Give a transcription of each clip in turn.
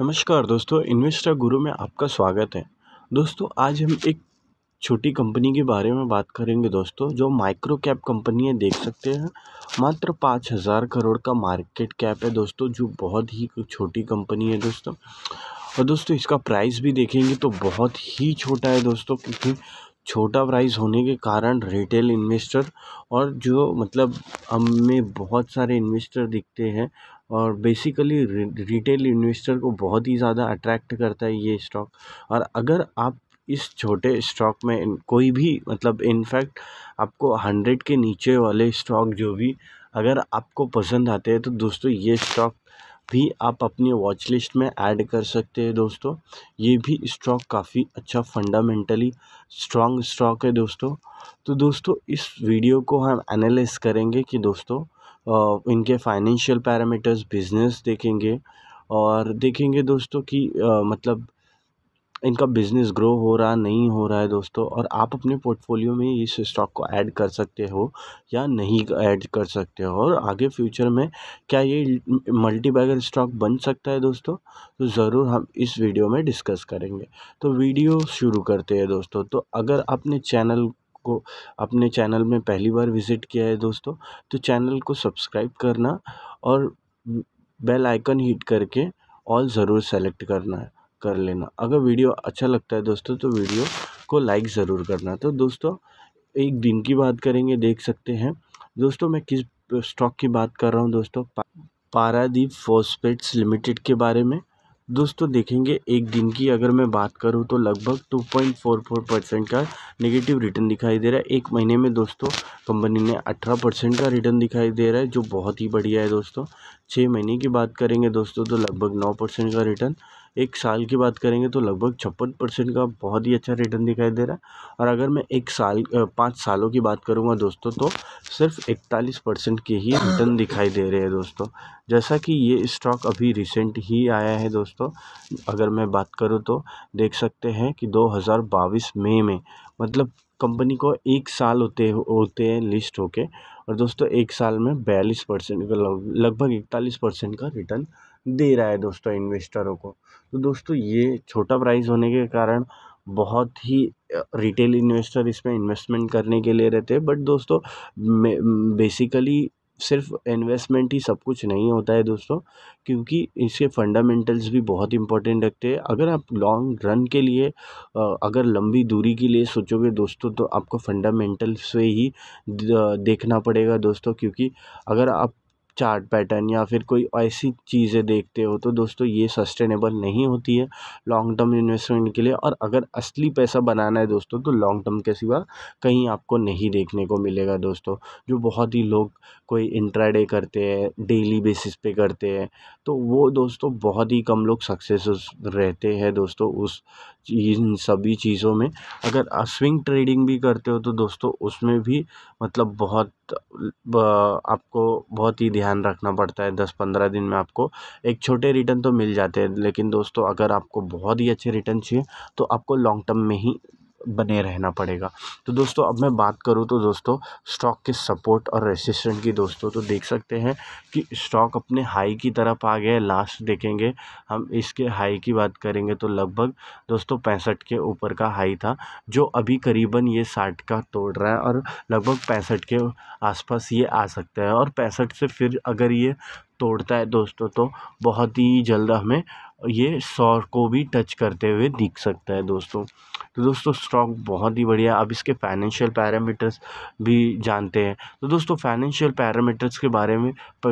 नमस्कार दोस्तों इन्वेस्टर गुरु में आपका स्वागत है दोस्तों आज हम एक छोटी कंपनी के बारे में बात करेंगे दोस्तों जो माइक्रो कैप कंपनी है देख सकते हैं मात्र पाँच हज़ार करोड़ का मार्केट कैप है दोस्तों जो बहुत ही छोटी कंपनी है दोस्तों और दोस्तों इसका प्राइस भी देखेंगे तो बहुत ही छोटा है दोस्तों क्योंकि छोटा प्राइस होने के कारण रिटेल इन्वेस्टर और जो मतलब हमें बहुत सारे इन्वेस्टर दिखते हैं और बेसिकली रिटेल इन्वेस्टर को बहुत ही ज़्यादा अट्रैक्ट करता है ये स्टॉक और अगर आप इस छोटे स्टॉक में कोई भी मतलब इनफैक्ट आपको हंड्रेड के नीचे वाले स्टॉक जो भी अगर आपको पसंद आते हैं तो दोस्तों ये स्टॉक भी आप अपनी वॉच लिस्ट में ऐड कर सकते हैं दोस्तों ये भी स्टॉक काफ़ी अच्छा फंडामेंटली स्ट्रॉन्ग स्टॉक है दोस्तों तो दोस्तों इस वीडियो को हम एनालिस करेंगे कि दोस्तों इनके फाइनेंशियल पैरामीटर्स बिज़नेस देखेंगे और देखेंगे दोस्तों कि मतलब इनका बिज़नेस ग्रो हो रहा नहीं हो रहा है दोस्तों और आप अपने पोर्टफोलियो में इस स्टॉक को ऐड कर सकते हो या नहीं ऐड कर सकते हो और आगे फ्यूचर में क्या ये मल्टीबैगर स्टॉक बन सकता है दोस्तों तो ज़रूर हम इस वीडियो में डिस्कस करेंगे तो वीडियो शुरू करते हैं दोस्तों तो अगर आपने चैनल आपको अपने चैनल में पहली बार विज़िट किया है दोस्तों तो चैनल को सब्सक्राइब करना और बेल आइकन हिट करके ऑल ज़रूर सेलेक्ट करना है कर लेना अगर वीडियो अच्छा लगता है दोस्तों तो वीडियो को लाइक ज़रूर करना तो दोस्तों एक दिन की बात करेंगे देख सकते हैं दोस्तों मैं किस स्टॉक की बात कर रहा हूँ दोस्तों पारादीप फोस्पेट्स लिमिटेड के बारे में दोस्तों देखेंगे एक दिन की अगर मैं बात करूं तो लगभग 2.44 परसेंट का नेगेटिव रिटर्न दिखाई दे रहा है एक महीने में दोस्तों कंपनी ने 18 परसेंट का रिटर्न दिखाई दे रहा है जो बहुत ही बढ़िया है दोस्तों छः महीने की बात करेंगे दोस्तों तो लगभग 9 परसेंट का रिटर्न एक साल की बात करेंगे तो लगभग छप्पन परसेंट का बहुत ही अच्छा रिटर्न दिखाई दे रहा है और अगर मैं एक साल पाँच सालों की बात करूँगा दोस्तों तो सिर्फ इकतालीस परसेंट के ही रिटर्न दिखाई दे रहे हैं दोस्तों जैसा कि ये स्टॉक अभी रिसेंट ही आया है दोस्तों अगर मैं बात करूँ तो देख सकते हैं कि दो मई में मतलब कंपनी को एक साल होते होते हैं लिस्ट होके और दोस्तों एक साल में बयालीस परसेंट लगभग इकतालीस परसेंट का रिटर्न दे रहा है दोस्तों इन्वेस्टरों को तो दोस्तों ये छोटा प्राइस होने के कारण बहुत ही रिटेल इन्वेस्टर इसमें इन्वेस्टमेंट करने के लिए रहते हैं बट दोस्तों बेसिकली सिर्फ इन्वेस्टमेंट ही सब कुछ नहीं होता है दोस्तों क्योंकि इसके फंडामेंटल्स भी बहुत इंपॉर्टेंट रखते हैं अगर आप लॉन्ग रन के लिए अगर लंबी दूरी के लिए सोचोगे दोस्तों तो आपको फंडामेंटल्स से ही देखना पड़ेगा दोस्तों क्योंकि अगर आप चार्ट पैटर्न या फिर कोई ऐसी चीज़ें देखते हो तो दोस्तों ये सस्टेनेबल नहीं होती है लॉन्ग टर्म इन्वेस्टमेंट के लिए और अगर असली पैसा बनाना है दोस्तों तो लॉन्ग टर्म के सिवा कहीं आपको नहीं देखने को मिलेगा दोस्तों जो बहुत ही लोग कोई इंट्राडे करते हैं डेली बेसिस पे करते हैं तो वो दोस्तों बहुत ही कम लोग सक्सेस रहते हैं दोस्तों उस इन सभी चीज़ों में अगर स्विंग ट्रेडिंग भी करते हो तो दोस्तों उसमें भी मतलब बहुत तो, आपको बहुत ही ध्यान रखना पड़ता है दस पंद्रह दिन में आपको एक छोटे रिटर्न तो मिल जाते हैं लेकिन दोस्तों अगर आपको बहुत ही अच्छे रिटर्न चाहिए तो आपको लॉन्ग टर्म में ही बने रहना पड़ेगा तो दोस्तों अब मैं बात करूँ तो दोस्तों स्टॉक के सपोर्ट और रेसिस्टेंट की दोस्तों तो देख सकते हैं कि स्टॉक अपने हाई की तरफ आ गया लास्ट देखेंगे हम इसके हाई की बात करेंगे तो लगभग दोस्तों पैंसठ के ऊपर का हाई था जो अभी करीबन ये साठ का तोड़ रहा है और लगभग पैंसठ के आसपास ये आ सकता है और पैंसठ से फिर अगर ये तोड़ता है दोस्तों तो बहुत ही जल्द हमें ये सौर को भी टच करते हुए दिख सकता है दोस्तों तो दोस्तों स्टॉक बहुत ही बढ़िया अब इसके फाइनेंशियल पैरामीटर्स भी जानते हैं तो दोस्तों फाइनेंशियल पैरामीटर्स के बारे में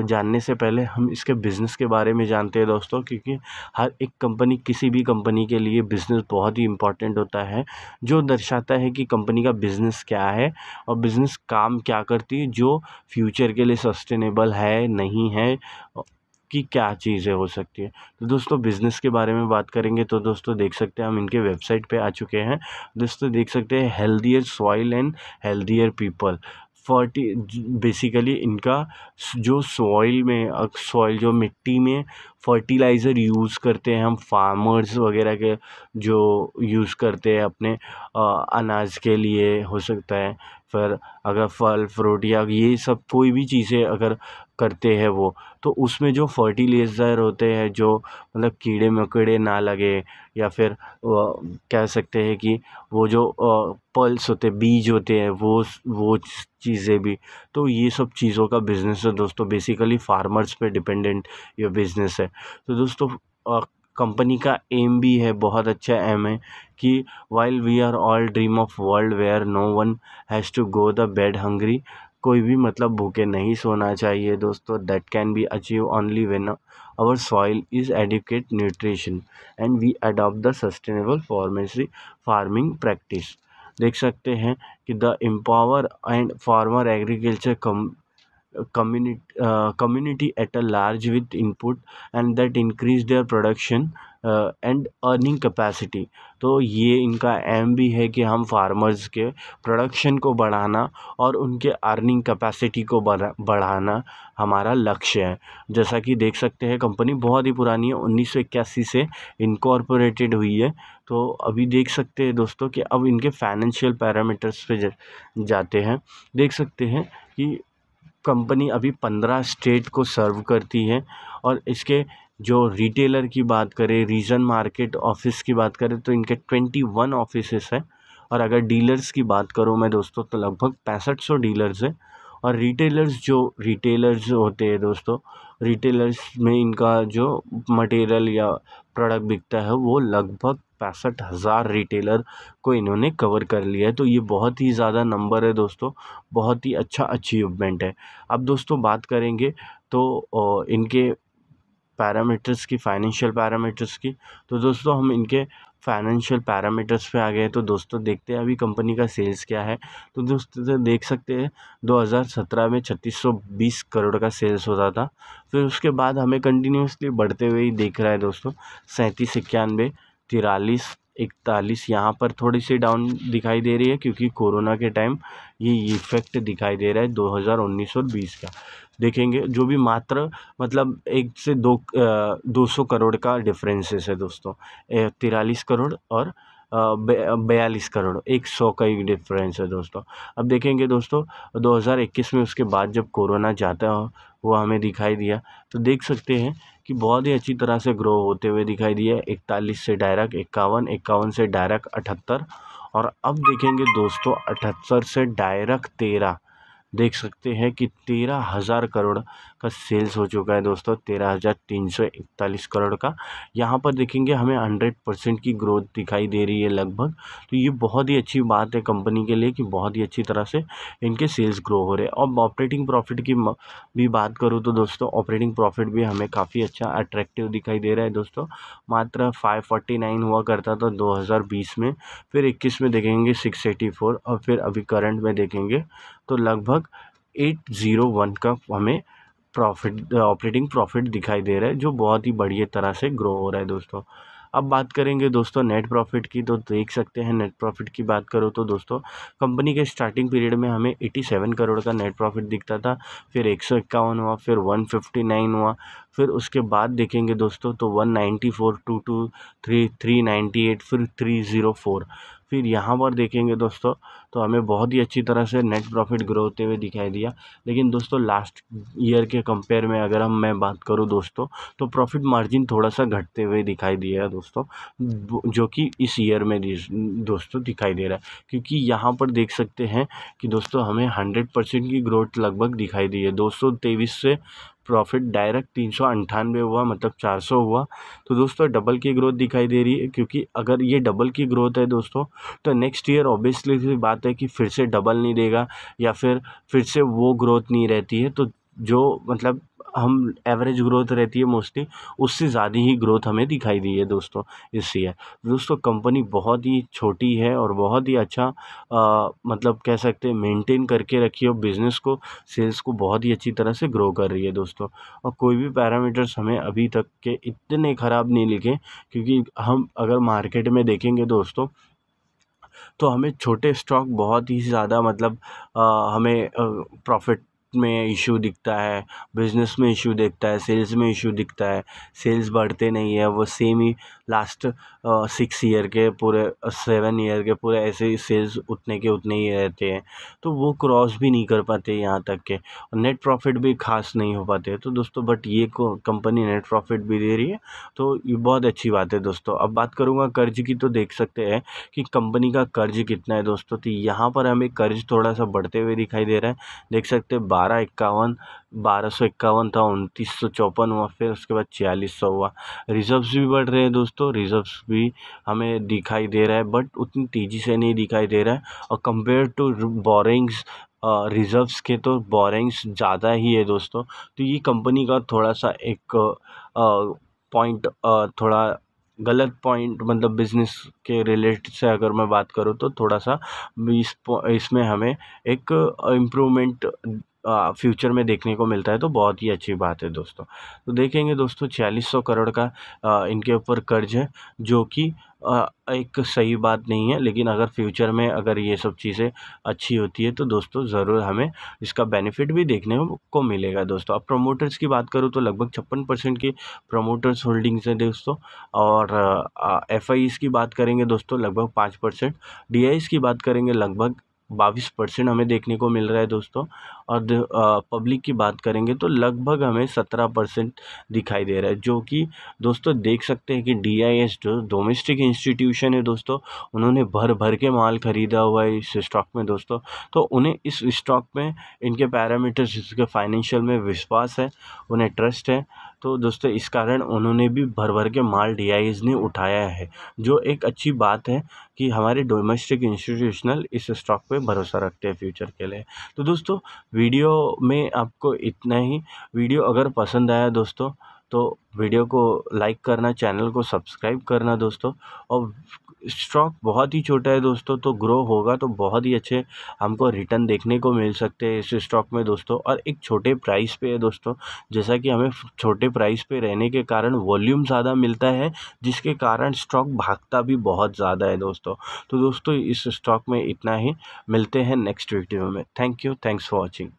जानने से पहले हम इसके बिज़नेस के बारे में जानते हैं दोस्तों क्योंकि हर एक कंपनी किसी भी कंपनी के लिए बिज़नेस बहुत ही इंपॉर्टेंट होता है जो दर्शाता है कि कंपनी का बिज़नेस क्या है और बिज़नेस काम क्या करती है जो फ्यूचर के लिए सस्टेनेबल है नहीं है कि क्या चीज़ें हो सकती है तो दोस्तों बिज़नेस के बारे में बात करेंगे तो दोस्तों देख सकते हैं हम इनके वेबसाइट पे आ चुके हैं दोस्तों देख सकते हैं healthier soil and healthier people फर्टी बेसिकली इनका जो सॉइल में सॉइल जो मिट्टी में फर्टिलाइज़र यूज़ करते हैं हम फार्मर्स वगैरह के जो यूज़ करते हैं अपने अनाज के लिए हो सकता है फिर अगर फल फ्रूट या ये सब कोई भी चीज़ें अगर करते हैं वो तो उसमें जो फ़र्टिलाइज़र होते हैं जो मतलब कीड़े मकड़े ना लगे या फिर कह सकते हैं कि वो जो पल्स होते बीज होते हैं वो वो चीज़ें भी तो ये सब चीज़ों का बिज़नेस है दोस्तों बेसिकली फार्मर्स पे डिपेंडेंट ये बिज़नेस है तो दोस्तों कंपनी का एम भी है बहुत अच्छा एम है कि while we are all dream of world where no one has to go the bed hungry कोई भी मतलब भूखे नहीं सोना चाहिए दोस्तों that can be achieve only when our soil is adequate nutrition and we adopt the sustainable pharmacy farming practice देख सकते हैं कि the empower and farmer agriculture come community uh, community at a large with input and that increase their production and earning capacity तो ये इनका M भी है कि हम फार्मर्स के प्रोडक्शन को बढ़ाना और उनके अर्निंग कैपेसिटी को बढ़ाना हमारा लक्ष्य है जैसा कि देख सकते हैं कंपनी बहुत ही पुरानी है उन्नीस से इनकॉर्पोरेटेड हुई है तो अभी देख सकते हैं दोस्तों कि अब इनके फाइनेंशियल पैरामीटर्स पे जाते हैं देख सकते हैं कि कंपनी अभी पंद्रह स्टेट को सर्व करती है और इसके जो रिटेलर की बात करें रीजन मार्केट ऑफिस की बात करें तो इनके ट्वेंटी वन ऑफिसेस हैं और अगर डीलर्स की बात करूँ मैं दोस्तों तो लगभग पैंसठ सौ डीलर्स हैं और रिटेलर्स जो रिटेलर्स होते हैं दोस्तों रिटेलर्स में इनका जो मटेरियल या प्रोडक्ट बिकता है वो लगभग पैंसठ हज़ार रिटेलर को इन्होंने कवर कर लिया है तो ये बहुत ही ज़्यादा नंबर है दोस्तों बहुत ही अच्छा अचीवमेंट है अब दोस्तों बात करेंगे तो इनके पैरामीटर्स की फाइनेंशियल पैरामीटर्स की तो दोस्तों हम इनके फाइनेंशियल पैरामीटर्स पे आ गए तो दोस्तों देखते हैं अभी कंपनी का सेल्स क्या है तो दोस्तों देख सकते हैं 2017 में 3620 करोड़ का सेल्स होता था फिर उसके बाद हमें कंटिन्यूसली बढ़ते हुए ही देख रहा है दोस्तों सैंतीस इक्यानवे तिरालीस इकतालीस यहाँ पर थोड़ी सी डाउन दिखाई दे रही है क्योंकि कोरोना के टाइम ये इफेक्ट दिखाई दे रहा है दो और बीस का देखेंगे जो भी मात्र मतलब एक से दो दो सौ करोड़ का डिफरेंसेस है दोस्तों तिरालीस करोड़ और बयालीस करोड़ एक सौ का ही डिफरेंस है दोस्तों अब देखेंगे दोस्तों 2021 में उसके बाद जब कोरोना जाता हो वो हमें दिखाई दिया तो देख सकते हैं कि बहुत ही अच्छी तरह से ग्रो होते हुए दिखाई दिया इकतालीस से डायरेक्ट इक्यावन इक्यावन से डायरेक्ट अठहत्तर और अब देखेंगे दोस्तों अठहत्तर से डायरेक्ट तेरह देख सकते हैं कि तेरह हज़ार करोड़ का सेल्स हो चुका है दोस्तों तेरह हज़ार तीन सौ इकतालीस करोड़ का यहाँ पर देखेंगे हमें हंड्रेड परसेंट की ग्रोथ दिखाई दे रही है लगभग तो ये बहुत ही अच्छी बात है कंपनी के लिए कि बहुत ही अच्छी तरह से इनके सेल्स ग्रो हो रहे हैं और ऑपरेटिंग प्रॉफिट की भी बात करूँ तो दोस्तों ऑपरेटिंग प्रॉफिट भी हमें काफ़ी अच्छा अट्रैक्टिव दिखाई दे रहा है दोस्तों मात्र फाइव फोर्टी नाइन हुआ करता था दो हज़ार बीस में फिर इक्कीस में देखेंगे सिक्स एटी फोर और फिर अभी करंट में देखेंगे तो लगभग एट ज़ीरो वन का हमें प्रॉफिट ऑपरेटिंग प्रॉफिट दिखाई दे रहा है जो बहुत ही बढ़िया तरह से ग्रो हो रहा है दोस्तों अब बात करेंगे दोस्तों नेट प्रॉफिट की तो देख सकते हैं नेट प्रॉफिट की बात करो तो दोस्तों कंपनी के स्टार्टिंग पीरियड में हमें 87 करोड़ का नेट प्रॉफिट दिखता था फिर एक हुआ फिर 159 हुआ फिर उसके बाद देखेंगे दोस्तों तो 194 two two three three ninety eight फिर थ्री ज़ीरो फोर फिर यहाँ पर देखेंगे दोस्तों तो हमें बहुत ही अच्छी तरह से नेट प्रॉफिट ग्रो होते हुए दिखाई दिया लेकिन दोस्तों लास्ट ईयर के कंपेयर में अगर हम मैं बात करूँ दोस्तों तो प्रॉफिट मार्जिन थोड़ा सा घटते हुए दिखाई दिया दोस्तों जो कि इस ईयर में दोस्तों दिखाई दे रहा है क्योंकि यहाँ पर देख सकते हैं कि दोस्तों हमें हंड्रेड परसेंट की ग्रोथ लगभग दिखाई दी है दो सौ तेईस से प्रॉफिट डायरेक्ट तीन सौ अंठानवे हुआ मतलब चार सौ हुआ तो दोस्तों डबल की ग्रोथ दिखाई दे रही है क्योंकि अगर ये डबल की ग्रोथ है दोस्तों तो नेक्स्ट ईयर ऑब्वियसली बात है कि फिर से डबल नहीं देगा या फिर फिर से वो ग्रोथ नहीं रहती है तो जो मतलब हम एवरेज ग्रोथ रहती है मोस्टली उससे ज़्यादा ही ग्रोथ हमें दिखाई दी है दोस्तों इसलिए दोस्तों कंपनी बहुत ही छोटी है और बहुत ही अच्छा आ, मतलब कह सकते हैं मेंटेन करके रखी है बिज़नेस को सेल्स को बहुत ही अच्छी तरह से ग्रो कर रही है दोस्तों और कोई भी पैरामीटर्स हमें अभी तक के इतने ख़राब नहीं लिखे क्योंकि हम अगर मार्केट में देखेंगे दोस्तों तो हमें छोटे स्टॉक बहुत ही ज़्यादा मतलब आ, हमें प्रॉफिट में इशू दिखता है बिज़नेस में इशू दिखता है सेल्स में इशू दिखता है सेल्स बढ़ते नहीं है वो सेम ही लास्ट सिक्स ईयर के पूरे सेवन ईयर के पूरे ऐसे ही सेल्स उतने के उतने ही रहते हैं तो वो क्रॉस भी नहीं कर पाते यहाँ तक के और नेट प्रॉफिट भी खास नहीं हो पाते तो दोस्तों बट ये कंपनी नेट प्रॉफिट भी दे रही है तो ये बहुत अच्छी बात है दोस्तों अब बात करूँगा कर्ज की तो देख सकते हैं कि कंपनी का कर्ज कितना है दोस्तों तो यहाँ पर हमें कर्ज थोड़ा सा बढ़ते हुए दिखाई दे रहा है देख सकते हैं बारह इक्यावन बारह सौ इक्यावन था उनतीस सौ चौपन हुआ फिर उसके बाद छियालीस सौ हुआ रिज़र्व्स भी बढ़ रहे हैं दोस्तों रिज़र्व्स भी हमें दिखाई दे रहा है बट उतनी तेज़ी से नहीं दिखाई दे रहा है और कंपेयर टू बोरिंग्स रिज़र्व्स के तो बोरिंग्स ज़्यादा ही है दोस्तों तो ये कंपनी का थोड़ा सा एक पॉइंट थोड़ा गलत पॉइंट मतलब बिज़नेस के रिलेट से अगर मैं बात करूँ तो थोड़ा सा इस इसमें हमें एक इम्प्रूवमेंट फ्यूचर में देखने को मिलता है तो बहुत ही अच्छी बात है दोस्तों तो देखेंगे दोस्तों छियालीस सौ करोड़ का आ, इनके ऊपर कर्ज है जो कि एक सही बात नहीं है लेकिन अगर फ्यूचर में अगर ये सब चीज़ें अच्छी होती है तो दोस्तों ज़रूर हमें इसका बेनिफिट भी देखने को मिलेगा दोस्तों अब प्रमोटर्स की बात करूँ तो लगभग छप्पन परसेंट की प्रमोटर्स होल्डिंग्स हैं दोस्तों और एफ की बात करेंगे दोस्तों लगभग पाँच परसेंट डी की बात करेंगे लगभग बाईस परसेंट हमें देखने को मिल रहा है दोस्तों और पब्लिक की बात करेंगे तो लगभग हमें सत्रह परसेंट दिखाई दे रहा है जो कि दोस्तों देख सकते हैं कि डी आई एस जो डोमेस्टिक इंस्टीट्यूशन है दोस्तों उन्होंने भर भर के माल खरीदा हुआ है इस स्टॉक में दोस्तों तो उन्हें इस स्टॉक में इनके पैरामीटर्स जिसके फाइनेंशियल में विश्वास है उन्हें ट्रस्ट है तो दोस्तों इस कारण उन्होंने भी भर भर के माल डी ने उठाया है जो एक अच्छी बात है कि हमारे डोमेस्टिक इंस्टीट्यूशनल इस स्टॉक पे भरोसा रखते हैं फ्यूचर के लिए तो दोस्तों वीडियो में आपको इतना ही वीडियो अगर पसंद आया दोस्तों तो वीडियो को लाइक करना चैनल को सब्सक्राइब करना दोस्तों और स्टॉक बहुत ही छोटा है दोस्तों तो ग्रो होगा तो बहुत ही अच्छे हमको रिटर्न देखने को मिल सकते हैं इस स्टॉक में दोस्तों और एक छोटे प्राइस पे है दोस्तों जैसा कि हमें छोटे प्राइस पे रहने के कारण वॉल्यूम ज़्यादा मिलता है जिसके कारण स्टॉक भागता भी बहुत ज़्यादा है दोस्तों तो दोस्तों इस स्टॉक में इतना ही मिलते हैं नेक्स्ट वीडियो में thank you thanks for watching